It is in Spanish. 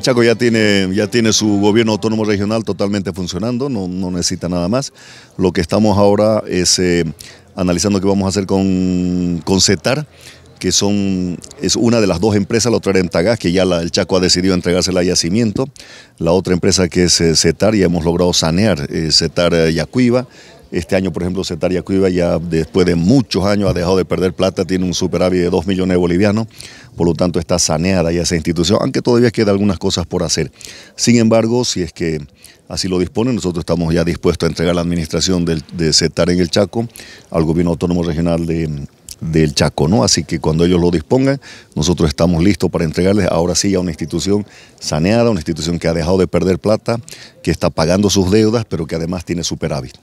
Chaco ya tiene, ya tiene su gobierno autónomo regional totalmente funcionando, no, necesita nada más. Lo que estamos ahora es eh, analizando qué vamos a hacer con, con CETAR, que son, es una de las dos empresas, la otra era Entagás, que ya el Chaco ha decidido entregársela a Yacimiento. La otra empresa que es eh, CETAR, ya hemos logrado sanear eh, CETAR Yacuiba, este año, por ejemplo, Cetaria Cuiva ya después de muchos años ha dejado de perder plata, tiene un superávit de 2 millones de bolivianos, por lo tanto está saneada ya esa institución, aunque todavía queda algunas cosas por hacer. Sin embargo, si es que así lo dispone, nosotros estamos ya dispuestos a entregar la administración de Cetar en el Chaco al gobierno autónomo regional de, del Chaco, ¿no? Así que cuando ellos lo dispongan, nosotros estamos listos para entregarles ahora sí a una institución saneada, una institución que ha dejado de perder plata, que está pagando sus deudas, pero que además tiene superávit.